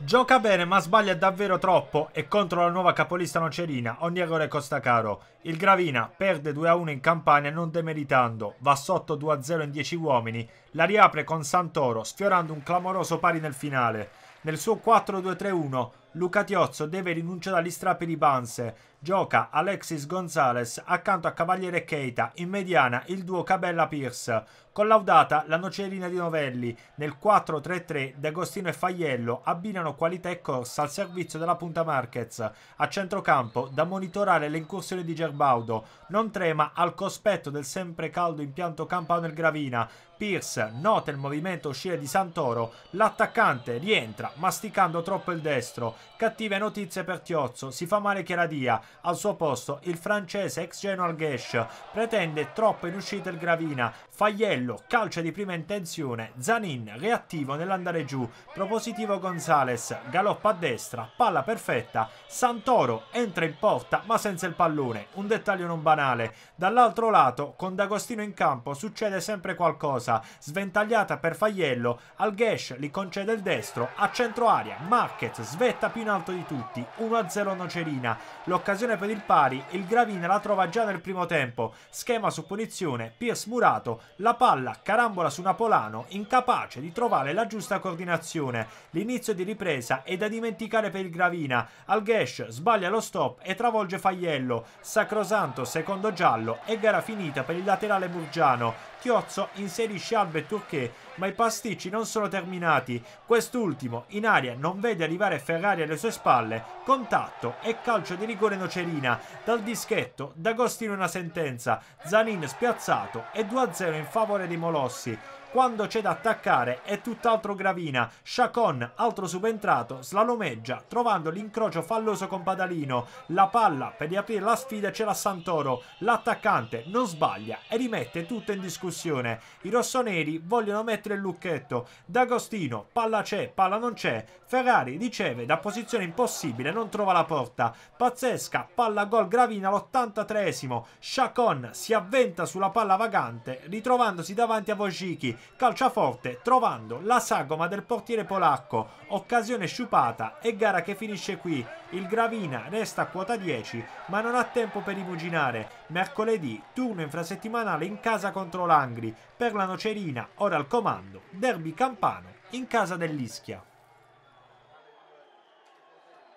Gioca bene ma sbaglia davvero troppo e contro la nuova capolista nocerina ogni errore costa caro. Il Gravina perde 2-1 in Campania non demeritando, va sotto 2-0 in 10 uomini, la riapre con Santoro sfiorando un clamoroso pari nel finale. Nel suo 4-2-3-1 Luca Tiozzo deve rinunciare agli strappi di Banse. Gioca Alexis Gonzalez accanto a Cavaliere Keita, in mediana il duo Cabella-Pierce. Collaudata la nocerina di Novelli. Nel 4-3-3 D'Agostino e Fagliello abbinano qualità e corsa al servizio della punta Marquez. A centrocampo da monitorare le incursioni di Gerbaudo. Non trema al cospetto del sempre caldo impianto Campano e Gravina. Pierce nota il movimento uscire di Santoro. L'attaccante rientra masticando troppo il destro Cattive notizie per Tiozzo, si fa male che la dia. al suo posto il francese ex Genoa Gesh pretende troppo in uscita il Gravina, Fagliello, calcio di prima intenzione, Zanin reattivo nell'andare giù, propositivo Gonzales, galoppa a destra, palla perfetta, Santoro entra in porta ma senza il pallone, un dettaglio non banale, dall'altro lato con D'Agostino in campo succede sempre qualcosa, sventagliata per Fagliello, Algesh gli concede il destro, a centro aria, Marquez svetta salta più in alto di tutti, 1-0 Nocerina. L'occasione per il pari, il Gravina la trova già nel primo tempo. Schema su punizione, Piers Murato, la palla carambola su Napolano, incapace di trovare la giusta coordinazione. L'inizio di ripresa è da dimenticare per il Gravina. Algesh sbaglia lo stop e travolge Fagliello. Sacrosanto secondo giallo e gara finita per il laterale Murgiano. Chiozzo inserisce Albe Turché, ma i pasticci non sono terminati. Quest'ultimo, in aria, non vede arrivare Ferrari alle sue spalle. Contatto e calcio di rigore Nocerina. Dal dischetto, D'Agostino una sentenza. Zanin spiazzato e 2-0 in favore dei Molossi. Quando c'è da attaccare è tutt'altro Gravina. Chacon, altro subentrato, slalomeggia, trovando l'incrocio falloso con Padalino. La palla per riaprire la sfida ce l'ha Santoro. L'attaccante non sbaglia e rimette tutto in discussione. I rossoneri vogliono mettere il lucchetto. D'Agostino, palla c'è, palla non c'è. Ferrari riceve da posizione impossibile, non trova la porta. Pazzesca, palla gol Gravina all'83esimo. Chacon si avventa sulla palla vagante, ritrovandosi davanti a Vojicki calciaforte trovando la sagoma del portiere polacco, occasione sciupata e gara che finisce qui. Il Gravina resta a quota 10 ma non ha tempo per rimuginare. Mercoledì turno infrasettimanale in casa contro l'Angri, per la Nocerina ora al comando, derby campano in casa dell'Ischia.